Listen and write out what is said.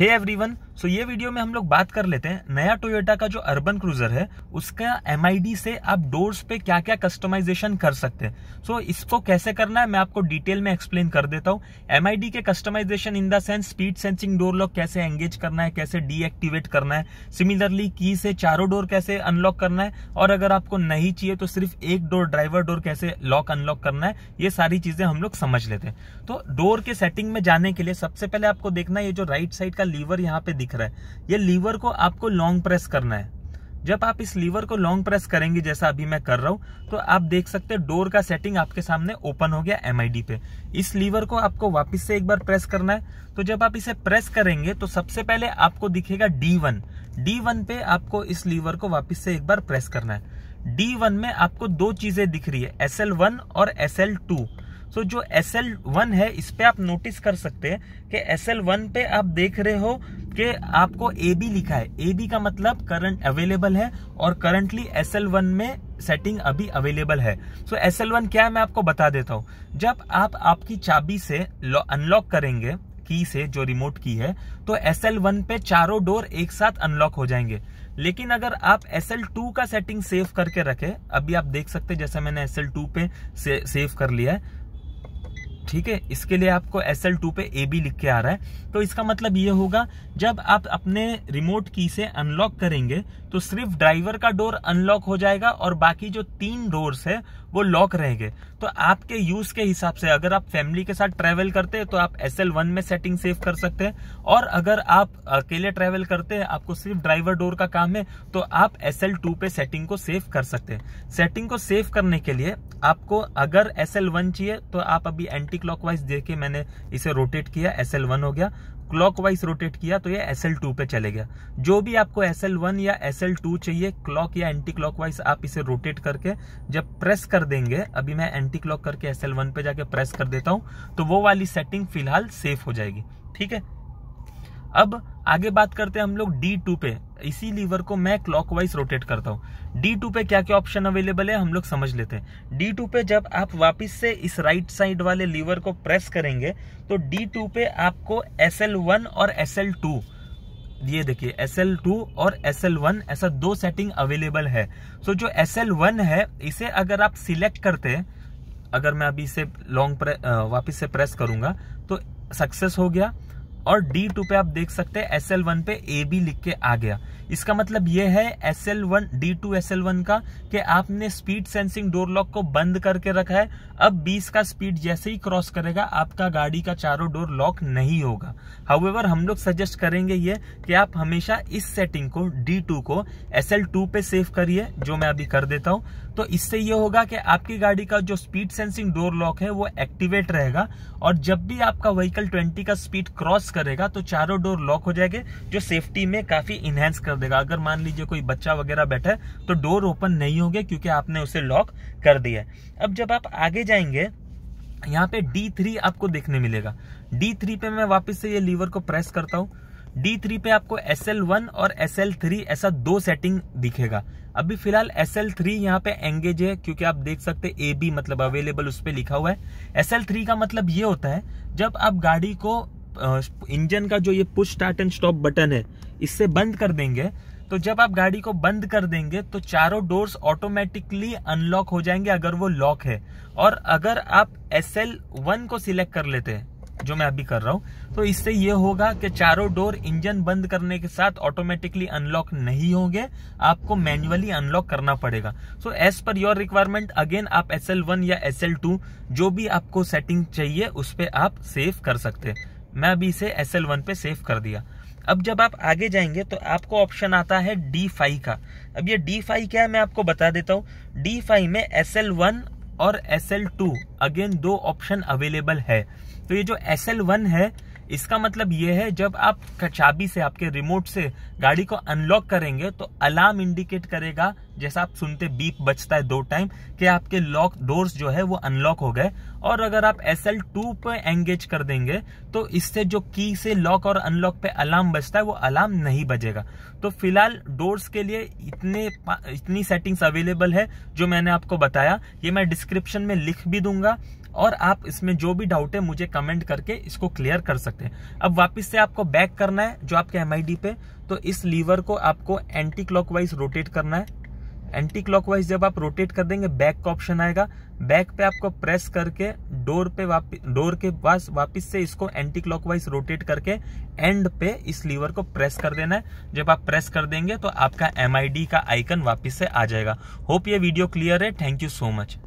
hey everyone so ये video में हम लोग बात कर लेते हैं नया टोयोटा का जो अर्बन क्रूजर है उसका एम से आप डोर्स पे क्या क्या कस्टमाइजेशन कर सकते हैं सो so, इसको कैसे करना है मैं आपको डिटेल में एक्सप्लेन कर देता हूँ एम के customization in the sense speed sensing door lock कैसे एंगेज करना है कैसे डीएक्टिवेट करना है सिमिलरली की से चारों डोर कैसे अनलॉक करना है और अगर आपको नहीं चाहिए तो सिर्फ एक डोर ड्राइवर डोर कैसे लॉक अनलॉक करना है ये सारी चीजें हम लोग समझ लेते हैं तो डोर के सेटिंग में जाने के लिए सबसे पहले आपको देखना है ये जो राइट साइड का आपका लीवर यहाँ पे दिख रहा है ये लीवर को आपको लॉन्ग प्रेस करना है जब आप इस लीवर को लॉन्ग प्रेस करेंगे जैसा अभी मैं कर रहा हूं तो आप देख सकते हैं डोर का सेटिंग आपके सामने ओपन हो गया एम पे इस लीवर को आपको वापस से एक बार प्रेस करना है तो जब आप इसे प्रेस करेंगे तो सबसे पहले आपको दिखेगा D1 D1 पे आपको इस लीवर को वापस से एक बार प्रेस करना है D1 में आपको दो चीजें दिख रही है एस और एस सो जो एस एल वन है इस पे आप नोटिस कर सकते हैं कि एस एल वन पे आप देख रहे हो कि आपको ए बी लिखा है ए बी का मतलब करंट अवेलेबल है और करंटली एस एल वन में सेटिंग अभी अवेलेबल है सो एस एल वन क्या है मैं आपको बता देता हूँ जब आप आपकी चाबी से अनलॉक करेंगे की से जो रिमोट की है तो एस एल वन पे चारों डोर एक साथ अनलॉक हो जाएंगे लेकिन अगर आप एस एल टू का सेटिंग सेव करके रखें अभी आप देख सकते हैं जैसे मैंने एस एल टू पे से, सेव कर लिया है ठीक है इसके लिए आपको एस एल टू पे ए बी लिख के आ रहा है तो इसका मतलब ये होगा जब आप अपने रिमोट की से अनलॉक करेंगे तो सिर्फ ड्राइवर का डोर अनलॉक हो जाएगा और बाकी जो तीन डोर्स है वो लॉक रहेंगे तो आपके यूज के हिसाब से अगर आप फैमिली के साथ ट्रेवल करते हैं तो आप एस एल वन में सेटिंग सेव कर सकते हैं और अगर आप अकेले ट्रेवल करते हैं आपको सिर्फ ड्राइवर डोर का काम है तो आप एस एल टू पे सेटिंग को सेव कर सकते हैं सेटिंग को सेव करने के लिए आपको अगर एस एल वन चाहिए तो आप अभी एंटी एंटी क्लॉकवाइज देके मैंने इसे रोटेट किया एस हो गया क्लॉकवाइज रोटेट किया तो ये एस पे चले गया जो भी आपको एस या एस चाहिए क्लॉक या एंटी क्लॉकवाइज आप इसे रोटेट करके जब प्रेस कर देंगे अभी मैं एंटी क्लॉक करके एस पे जाके प्रेस कर देता हूँ तो वो वाली सेटिंग फिलहाल सेफ हो जाएगी ठीक है अब आगे बात करते हैं हम लोग डी टू पे इसी लीवर को मैं क्लॉकवाइज रोटेट करता हूँ डी टू पे क्या क्या ऑप्शन अवेलेबल है हम लोग समझ लेते हैं डी टू पे जब आप वापस से इस राइट साइड वाले लीवर को प्रेस करेंगे तो डी टू पे आपको एस एल वन और एस एल टू ये देखिए एस एल टू और एस एल वन ऐसा दो सेटिंग अवेलेबल है सो जो एस एल वन है इसे अगर आप सिलेक्ट करते हैं अगर मैं अभी इसे लॉन्ग वापिस से प्रेस करूंगा तो सक्सेस हो गया और D2 पे आप देख सकते हैं SL1 पे ए बी लिख के आ गया इसका मतलब यह है SL1 D2 SL1 का कि आपने स्पीड सेंसिंग डोर लॉक को बंद करके रखा है अब 20 का स्पीड जैसे ही क्रॉस करेगा आपका गाड़ी का चारों डोर लॉक नहीं होगा हाउएवर हम लोग सजेस्ट करेंगे ये कि आप हमेशा इस सेटिंग को D2 को SL2 पे सेव करिए जो मैं अभी कर देता हूँ तो इससे ये होगा कि आपकी गाड़ी का जो स्पीड सेंसिंग डोर लॉक है वो एक्टिवेट रहेगा और जब भी आपका व्हीकल 20 का स्पीड क्रॉस करेगा तो चारों डोर लॉक हो जाएंगे जो सेफ्टी में काफी इनहेंस कर देगा अगर मान लीजिए कोई बच्चा वगैरह बैठा है तो डोर ओपन नहीं होंगे क्योंकि आपने उसे लॉक कर दिया अब जब आप आगे जाएंगे यहाँ पे डी थ्री आपको देखने मिलेगा डी थ्री पे मैं वापस से ये लीवर को प्रेस करता हूँ डी थ्री पे आपको एस एल वन और एस एल थ्री ऐसा दो सेटिंग दिखेगा अभी फिलहाल एस एल थ्री यहाँ पे एंगेज है क्योंकि आप देख सकते ए बी मतलब अवेलेबल उस पर लिखा हुआ है एस एल थ्री का मतलब ये होता है जब आप गाड़ी को इंजन का जो ये push start and stop button है इससे बंद कर देंगे तो जब आप गाड़ी को बंद कर देंगे तो चारों डोर्स ऑटोमेटिकली अनलॉक हो जाएंगे अगर वो लॉक है और अगर आप एस एल वन को सिलेक्ट कर लेते हैं जो मैं अभी कर रहा हूँ तो इससे ये होगा कि चारों डोर इंजन बंद करने के साथ ऑटोमेटिकली अनलॉक नहीं होंगे आपको मैन्युअली अनलॉक करना पड़ेगा so as per your requirement again आप एस या एस जो भी आपको सेटिंग चाहिए उस पर आप सेव कर सकते मैं अभी इसे एस पे सेव कर दिया अब जब आप आगे जाएंगे तो आपको ऑप्शन आता है डी का अब ये डी क्या है मैं आपको बता देता हूँ डी में एस और एस एल टू अगेन दो ऑप्शन अवेलेबल है तो ये जो एस एल वन है इसका मतलब ये है जब आप चाबी से आपके रिमोट से गाड़ी को अनलॉक करेंगे तो अलार्म इंडिकेट करेगा जैसा आप सुनते बीप बचता है दो टाइम कि आपके लॉक डोर्स जो है वो अनलॉक हो गए और अगर आप एस एल टू पर एंगेज कर देंगे तो इससे जो की से लॉक और अनलॉक पे अलार्म बजता है वो अलार्म नहीं बजेगा तो फिलहाल डोर्स के लिए इतने इतनी सेटिंग्स अवेलेबल है जो मैंने आपको बताया ये मैं डिस्क्रिप्शन में लिख भी दूंगा और आप इसमें जो भी डाउट है मुझे कमेंट करके इसको क्लियर कर सकते हैं अब वापस से आपको बैक करना है जो आपके एम पे तो इस लीवर को आपको एंटी क्लॉकवाइज रोटेट करना है एंटी क्लॉकवाइज जब आप रोटेट कर देंगे बैक का ऑप्शन आएगा बैक पे आपको प्रेस करके डोर पे डोर के पास वापस से इसको एंटी क्लॉकवाइज रोटेट करके एंड पे इस लीवर को प्रेस कर देना है जब आप प्रेस कर देंगे तो आपका एम का आइकन वापस से आ जाएगा होप ये वीडियो क्लियर है थैंक यू सो मच